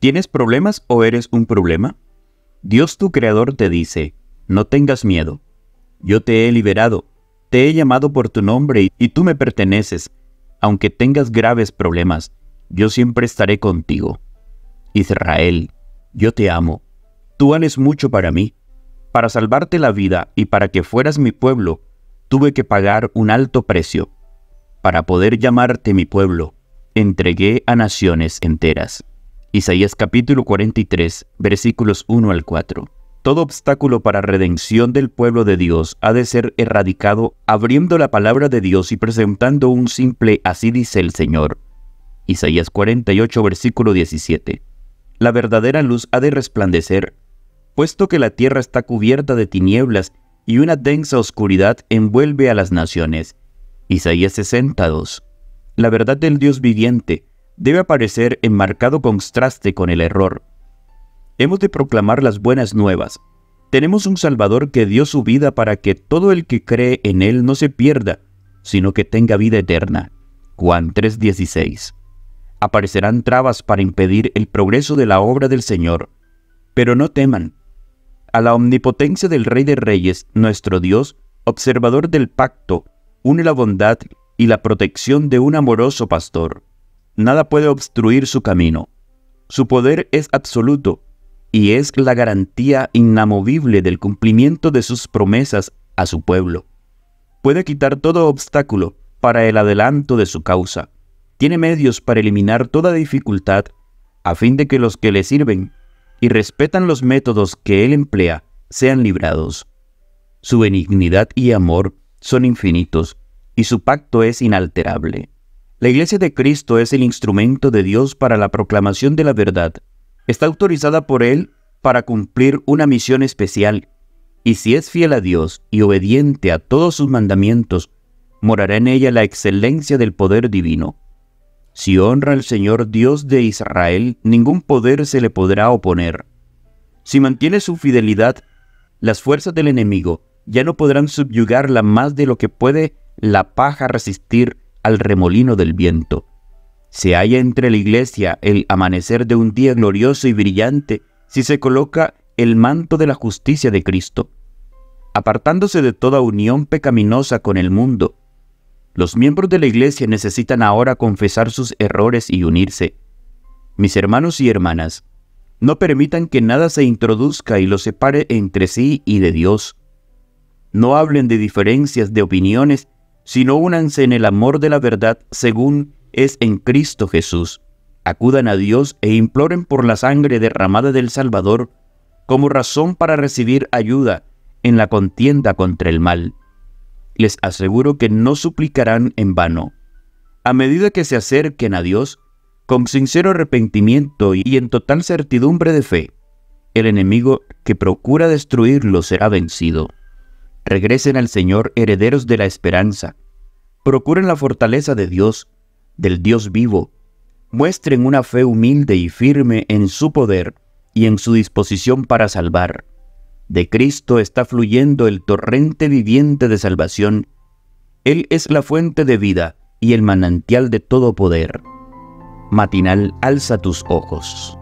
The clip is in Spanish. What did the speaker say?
¿Tienes problemas o eres un problema? Dios tu Creador te dice, no tengas miedo. Yo te he liberado, te he llamado por tu nombre y tú me perteneces. Aunque tengas graves problemas, yo siempre estaré contigo. Israel, yo te amo. Tú vales mucho para mí. Para salvarte la vida y para que fueras mi pueblo, tuve que pagar un alto precio. Para poder llamarte mi pueblo, entregué a naciones enteras. Isaías capítulo 43, versículos 1 al 4. Todo obstáculo para redención del pueblo de Dios ha de ser erradicado abriendo la palabra de Dios y presentando un simple así dice el Señor. Isaías 48, versículo 17. La verdadera luz ha de resplandecer, puesto que la tierra está cubierta de tinieblas y una densa oscuridad envuelve a las naciones. Isaías 62. La verdad del Dios viviente, debe aparecer en marcado contraste con el error. Hemos de proclamar las buenas nuevas. Tenemos un Salvador que dio su vida para que todo el que cree en Él no se pierda, sino que tenga vida eterna. Juan 3:16. Aparecerán trabas para impedir el progreso de la obra del Señor, pero no teman. A la omnipotencia del Rey de Reyes, nuestro Dios, observador del pacto, une la bondad y la protección de un amoroso pastor. Nada puede obstruir su camino. Su poder es absoluto y es la garantía inamovible del cumplimiento de sus promesas a su pueblo. Puede quitar todo obstáculo para el adelanto de su causa. Tiene medios para eliminar toda dificultad a fin de que los que le sirven y respetan los métodos que él emplea sean librados. Su benignidad y amor son infinitos y su pacto es inalterable. La Iglesia de Cristo es el instrumento de Dios para la proclamación de la verdad. Está autorizada por Él para cumplir una misión especial, y si es fiel a Dios y obediente a todos sus mandamientos, morará en ella la excelencia del poder divino. Si honra al Señor Dios de Israel, ningún poder se le podrá oponer. Si mantiene su fidelidad, las fuerzas del enemigo ya no podrán subyugarla más de lo que puede la paja resistir al remolino del viento. Se halla entre la iglesia el amanecer de un día glorioso y brillante si se coloca el manto de la justicia de Cristo. Apartándose de toda unión pecaminosa con el mundo, los miembros de la iglesia necesitan ahora confesar sus errores y unirse. Mis hermanos y hermanas, no permitan que nada se introduzca y los separe entre sí y de Dios. No hablen de diferencias de opiniones sino únanse en el amor de la verdad según es en Cristo Jesús. Acudan a Dios e imploren por la sangre derramada del Salvador como razón para recibir ayuda en la contienda contra el mal. Les aseguro que no suplicarán en vano. A medida que se acerquen a Dios, con sincero arrepentimiento y en total certidumbre de fe, el enemigo que procura destruirlo será vencido. Regresen al Señor herederos de la esperanza, Procuren la fortaleza de Dios, del Dios vivo. Muestren una fe humilde y firme en su poder y en su disposición para salvar. De Cristo está fluyendo el torrente viviente de salvación. Él es la fuente de vida y el manantial de todo poder. Matinal, alza tus ojos.